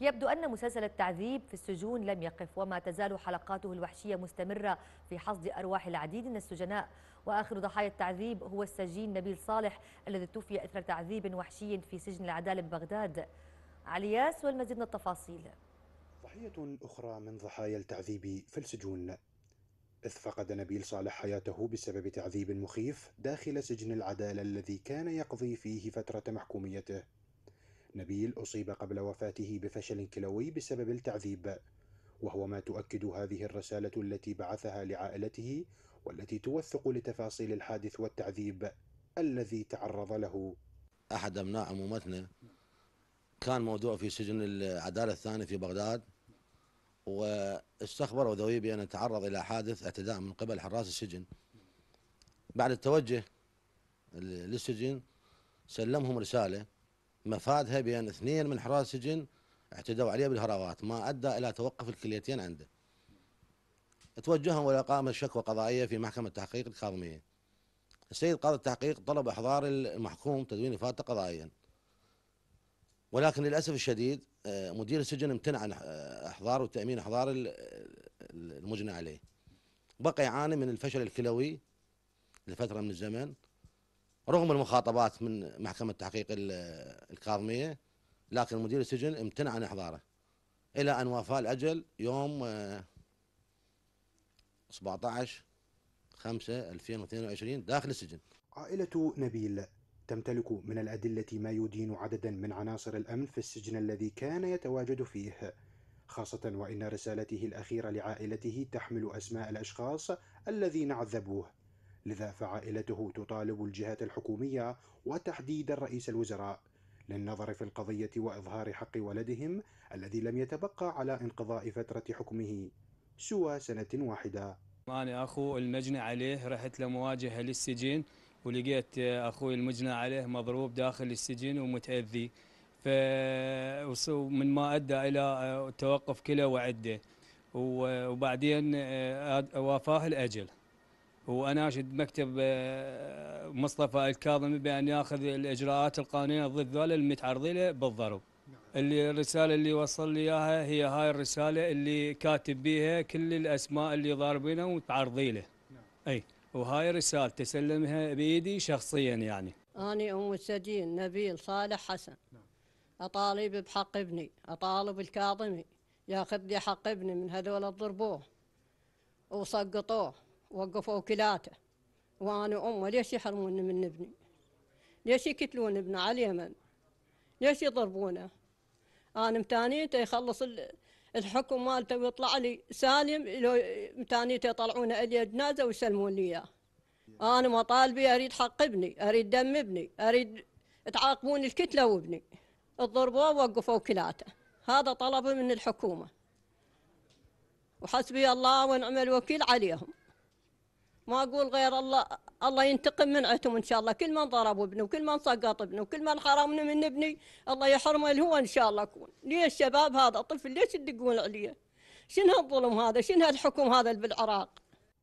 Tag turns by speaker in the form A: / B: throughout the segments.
A: يبدو أن مسلسل التعذيب في السجون لم يقف وما تزال حلقاته الوحشية مستمرة في حصد أرواح العديد من السجناء وآخر ضحايا التعذيب هو السجين نبيل صالح الذي توفي أثر تعذيب وحشي في سجن العدالة ببغداد
B: علياس والمزيد من التفاصيل
A: ضحية أخرى من ضحايا التعذيب في السجون إذ فقد نبيل صالح حياته بسبب تعذيب مخيف داخل سجن العدالة الذي كان يقضي فيه فترة محكوميته نبيل أصيب قبل وفاته بفشل كلوي بسبب التعذيب وهو ما تؤكد هذه الرسالة التي بعثها لعائلته والتي توثق لتفاصيل الحادث والتعذيب
C: الذي تعرض له أحد أبناء عمومتنا كان موضوع في سجن العدالة الثاني في بغداد واستخبروا ذوي بأن تعرض إلى حادث اعتداء من قبل حراس السجن بعد التوجه للسجن سلمهم رسالة مفادها بأن اثنين من حراس السجن اعتدوا عليه بالهراوات ما أدى إلى توقف الكليتين عنده توجههم الى قائمة شكوى قضائية في محكمة التحقيق الكاظمية السيد قاضي التحقيق طلب إحضار المحكوم تدوين إفادته قضائيا ولكن للأسف الشديد آه، مدير السجن امتنع عن آه، إحضار وتأمين إحضار المجنى عليه بقى يعاني من الفشل الكلوي لفترة من الزمن رغم المخاطبات من محكمة تحقيق الكاظمية لكن مدير السجن امتنع عن إحضاره إلى أن وفى الأجل يوم 17 5 2022 داخل السجن عائلة
A: نبيل تمتلك من الأدلة ما يدين عددا من عناصر الأمن في السجن الذي كان يتواجد فيه خاصة وإن رسالته الأخيرة لعائلته تحمل أسماء الأشخاص الذين عذبوه لذا فعائلته تطالب الجهات الحكومية وتحديدا رئيس الوزراء للنظر في القضية وإظهار حق ولدهم الذي لم يتبقى على انقضاء فترة حكمه سوى سنة واحدة
D: أنا أخو المجنى عليه رحت لمواجهة للسجن ولقيت أخوي المجنى عليه مضروب داخل السجن ومتأذي من ما أدى إلى توقف كلى وعدة وبعدين وافاه الأجل واناشد مكتب آه، مصطفى الكاظمي بان ياخذ الاجراءات القانونيه ضد ذول المتعرضين بالضرب. نعم. اللي الرساله اللي وصل لي اياها هي هاي الرساله اللي كاتب بيها كل الاسماء اللي ضاربينه ومتعرضين له. نعم. اي وهاي رساله تسلمها بايدي شخصيا يعني.
B: أنا أم السجين نبيل صالح حسن نعم. أطالب بحق ابني أطالب الكاظمي ياخذ لي حق ابني من هذول اللي ضربوه وسقطوه وقفوا كلاته وأنا أمه ليش يحرمون من ابني ليش يقتلون ابنه على اليمن ليش يضربونه أنا متانيته يخلص الحكم مالته ويطلع لي سالم لو متانيته يطلعونه إلي جنازة ويسلمون لي إياه أنا مطالبي أريد حق ابني أريد دم ابني أريد تعاقبون الكتلة وابني تضربوه ووقفوا كلاته هذا طلب من الحكومة وحسبي الله ونعم الوكيل عليهم ما اقول غير الله الله ينتقم من عتم ان شاء الله كل من ضرب ابنه وكل من سقط ابنه وكل من حرمنا من ابني الله يحرمه اللي هو ان شاء الله يكون ليه الشباب هذا طفل ليش تدقون عليه شنو هالظلم هذا شنو هالحكم هذا بالعراق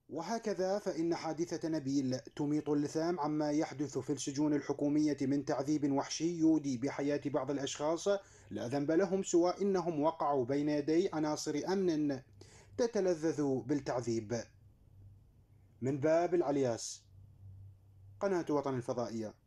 A: وهكذا فإن حادثة نبيل تميط اللثام عما يحدث في السجون الحكومية من تعذيب وحشي يودي بحياة بعض الأشخاص لا ذنب لهم سوى إنهم وقعوا بين يدي عناصر أمن تتلذذ بالتعذيب من باب العلياس قناة وطن الفضائية